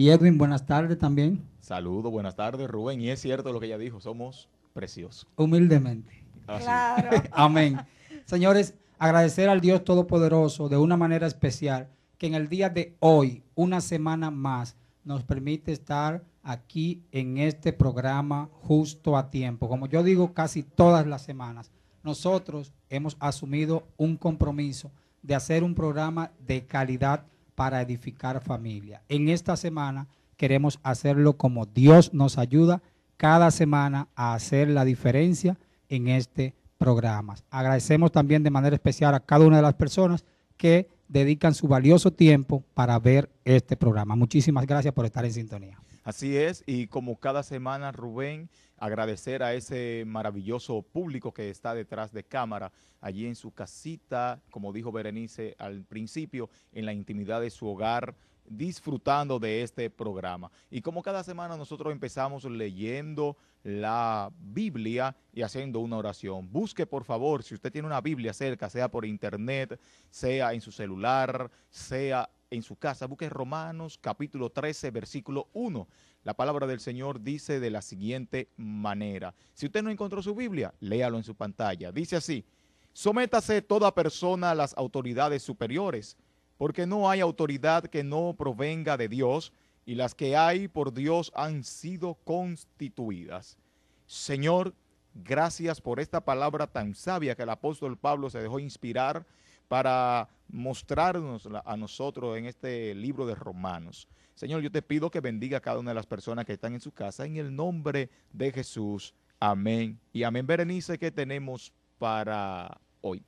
Y Edwin, buenas tardes también. Saludos, buenas tardes, Rubén. Y es cierto lo que ella dijo, somos preciosos. Humildemente. Ah, claro. Amén. Señores, agradecer al Dios Todopoderoso de una manera especial que en el día de hoy, una semana más, nos permite estar aquí en este programa justo a tiempo. Como yo digo casi todas las semanas, nosotros hemos asumido un compromiso de hacer un programa de calidad para edificar familia. En esta semana queremos hacerlo como Dios nos ayuda cada semana a hacer la diferencia en este programa. Agradecemos también de manera especial a cada una de las personas que dedican su valioso tiempo para ver este programa. Muchísimas gracias por estar en sintonía. Así es, y como cada semana, Rubén, agradecer a ese maravilloso público que está detrás de cámara, allí en su casita, como dijo Berenice al principio, en la intimidad de su hogar, disfrutando de este programa. Y como cada semana nosotros empezamos leyendo la Biblia y haciendo una oración. Busque por favor, si usted tiene una Biblia cerca, sea por internet, sea en su celular, sea en su casa, busque Romanos capítulo 13, versículo 1. La palabra del Señor dice de la siguiente manera. Si usted no encontró su Biblia, léalo en su pantalla. Dice así, sométase toda persona a las autoridades superiores, porque no hay autoridad que no provenga de Dios, y las que hay por Dios han sido constituidas. Señor, gracias por esta palabra tan sabia que el apóstol Pablo se dejó inspirar para mostrarnos a nosotros en este libro de Romanos. Señor, yo te pido que bendiga a cada una de las personas que están en su casa en el nombre de Jesús. Amén. Y amén, Berenice, que tenemos para hoy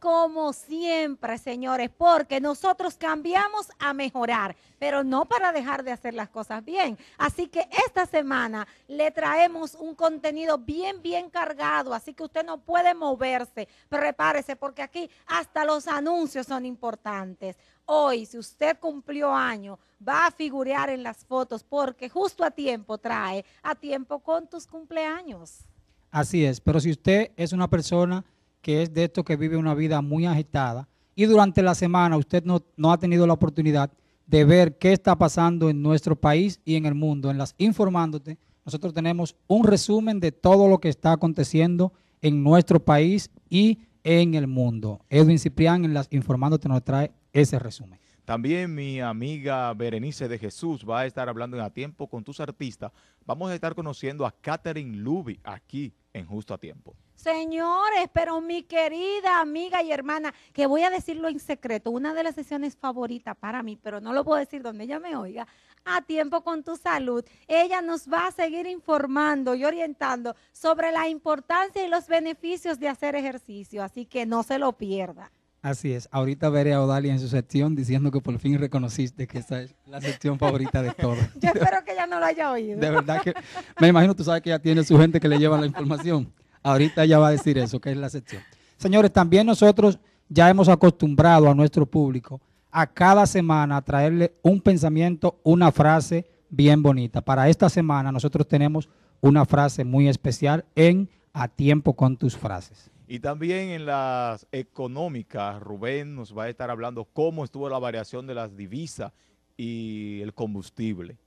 como siempre, señores, porque nosotros cambiamos a mejorar, pero no para dejar de hacer las cosas bien. Así que esta semana le traemos un contenido bien, bien cargado, así que usted no puede moverse, prepárese, porque aquí hasta los anuncios son importantes. Hoy, si usted cumplió año, va a figurear en las fotos, porque justo a tiempo trae, a tiempo con tus cumpleaños. Así es, pero si usted es una persona que es de esto que vive una vida muy agitada y durante la semana usted no, ha tenido la oportunidad de ver qué está pasando en nuestro país y en el mundo. En las informándote, nosotros tenemos un resumen de todo lo que está aconteciendo en nuestro país y en el mundo. Edwin Ciprián en las informándote nos trae ese resumen. También mi amiga Berenice de Jesús va a estar hablando a tiempo con tus artistas. Vamos a estar conociendo a Catherine Luby aquí en justo a tiempo. Señores, pero mi querida amiga y hermana, que voy a decirlo en secreto, una de las sesiones favoritas para mí, pero no lo puedo decir donde ella me oiga, a tiempo con tu salud. Ella nos va a seguir informando y orientando sobre la importancia y los beneficios de hacer ejercicio, así que no se lo pierda. Así es. Ahorita veré a Odalia en su sección diciendo que por fin reconociste que esa es la sección favorita de todos. Yo espero que ella no lo haya oído. De verdad que me imagino, tú sabes que ya tiene su gente que le lleva la información. Ahorita ella va a decir eso, que es la sección. Señores, también nosotros ya hemos acostumbrado a nuestro público a cada semana a traerle un pensamiento, una frase bien bonita. Para esta semana nosotros tenemos una frase muy especial en A Tiempo con tus frases. Y también en las económicas, Rubén nos va a estar hablando cómo estuvo la variación de las divisas y el combustible.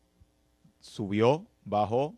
¿Subió? ¿Bajó?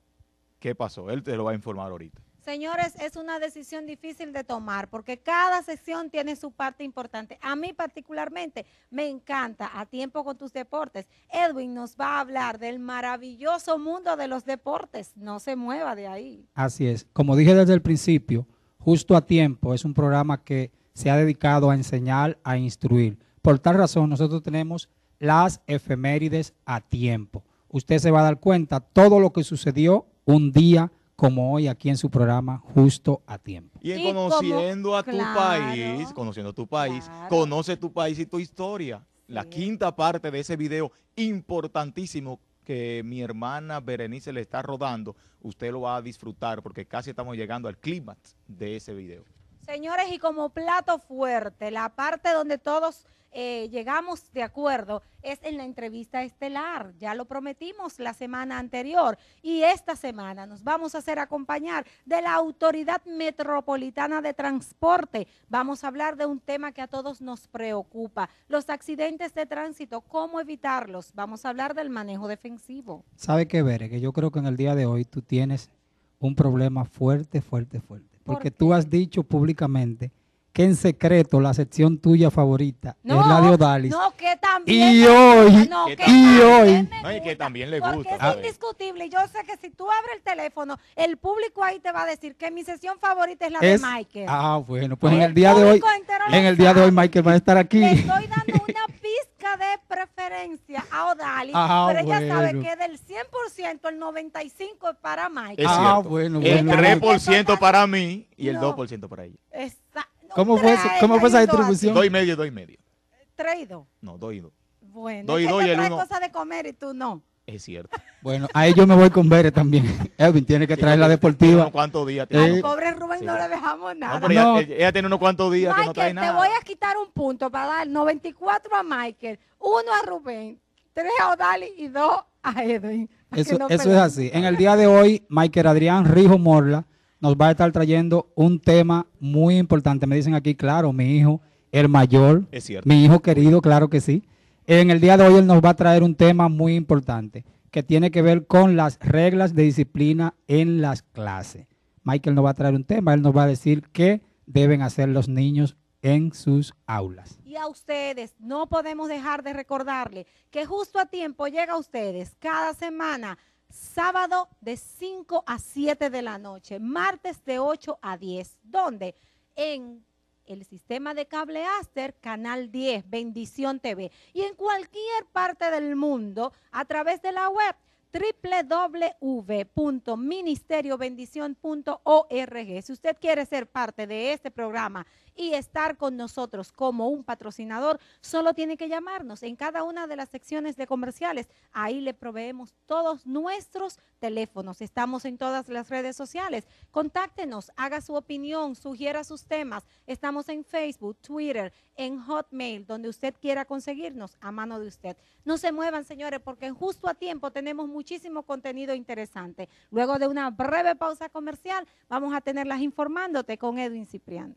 ¿Qué pasó? Él te lo va a informar ahorita. Señores, es una decisión difícil de tomar porque cada sección tiene su parte importante. A mí particularmente me encanta A Tiempo con tus deportes. Edwin nos va a hablar del maravilloso mundo de los deportes. No se mueva de ahí. Así es. Como dije desde el principio, Justo a tiempo es un programa que se ha dedicado a enseñar, a instruir. Por tal razón, nosotros tenemos las efemérides a tiempo. Usted se va a dar cuenta todo lo que sucedió un día como hoy aquí en su programa justo a tiempo. Y, conociendo a tu país, conociendo tu país, conoce tu país y tu historia. La quinta parte de ese video importantísimo que mi hermana Berenice le está rodando, usted lo va a disfrutar porque casi estamos llegando al clímax de ese video. Señores, y como plato fuerte, la parte donde todos eh, llegamos de acuerdo es en la entrevista estelar. Ya lo prometimos la semana anterior y esta semana nos vamos a hacer acompañar de la Autoridad Metropolitana de Transporte. Vamos a hablar de un tema que a todos nos preocupa, los accidentes de tránsito, cómo evitarlos. Vamos a hablar del manejo defensivo. ¿Sabe qué, Bere? Que yo creo que en el día de hoy tú tienes un problema fuerte, fuerte, fuerte. Porque tú has dicho públicamente que en secreto la sección tuya favorita es la de Odalis. No, que también. Y hoy. No, que, y hoy. No, y que también le gusta. Porque es indiscutible. Yo sé que si tú abres el teléfono, el público ahí te va a decir que mi sesión favorita es la de Michael. Ah, bueno, pues en el día de hoy. En el día de hoy, Michael va a estar aquí. Le estoy dando una pizca de preferencia a Odalis. Ah, pero ella sabe que del 100%, el 95% es para Michael. ah, bueno, El 3% para mí y el 2% para ella. Es ¿Cómo fue, ¿Cómo fue esa distribución? y medio, y medio. ¿Traído? No, y dos. Bueno, dos es dos doy, te uno... cosas de comer y tú no. Es cierto. Bueno, ahí yo me voy con Bere también. Edwin tiene que traer la deportiva. cuántos cuantos días. Al eh, pobre Rubén no le dejamos nada. No, Ella, tiene unos cuantos días que no trae nada. te voy a quitar un punto para dar 94 a Michael, 1 a Rubén, 3 a Odali y 2 a Edwin. Eso, eso es así. En el día de hoy, Michael Adrián Rijo Morla nos va a estar trayendo un tema muy importante. Me dicen aquí, claro, mi hijo, el mayor, es cierto. mi hijo querido, claro que sí. En el día de hoy él nos va a traer un tema muy importante que tiene que ver con las reglas de disciplina en las clases. Michael nos va a traer un tema, él nos va a decir qué deben hacer los niños en sus aulas. Y a ustedes, no podemos dejar de recordarle que justo a tiempo llega a ustedes cada semana Sábado de 5 a 7 de la noche. Martes de 8 a 10. ¿Dónde? En el sistema de cable Aster, Canal 10, Bendición TV. Y en cualquier parte del mundo, a través de la web www.ministeriobendición.org. Si usted quiere ser parte de este programa y estar con nosotros como un patrocinador, solo tiene que llamarnos en cada una de las secciones de comerciales. Ahí le proveemos todos nuestros teléfonos. Estamos en todas las redes sociales. Contáctenos, haga su opinión, sugiera sus temas. Estamos en Facebook, Twitter, en Hotmail, donde usted quiera conseguirnos a mano de usted. No se muevan, señores, porque justo a tiempo tenemos muchísimo contenido interesante. Luego de una breve pausa comercial, vamos a tenerlas informándote con Edwin Cipriano.